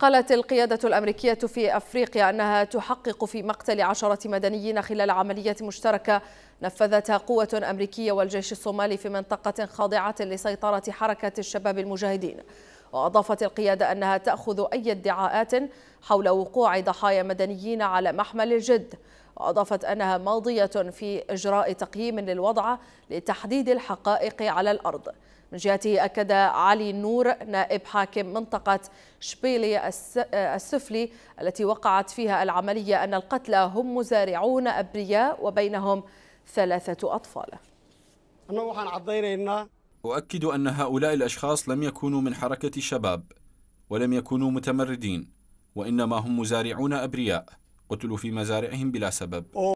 قالت القيادة الأمريكية في أفريقيا أنها تحقق في مقتل عشرة مدنيين خلال عملية مشتركة نفذتها قوة أمريكية والجيش الصومالي في منطقة خاضعة لسيطرة حركة الشباب المجاهدين وأضافت القيادة أنها تأخذ أي ادعاءات حول وقوع ضحايا مدنيين على محمل الجد وأضافت أنها ماضية في إجراء تقييم للوضع لتحديد الحقائق على الأرض من جهته أكد علي نور نائب حاكم منطقة شبيلي السفلي التي وقعت فيها العملية أن القتلى هم مزارعون أبرياء وبينهم ثلاثة أطفال. أؤكد أن هؤلاء الأشخاص لم يكونوا من حركة شباب ولم يكونوا متمردين وإنما هم مزارعون أبرياء قتلوا في مزارعهم بلا سبب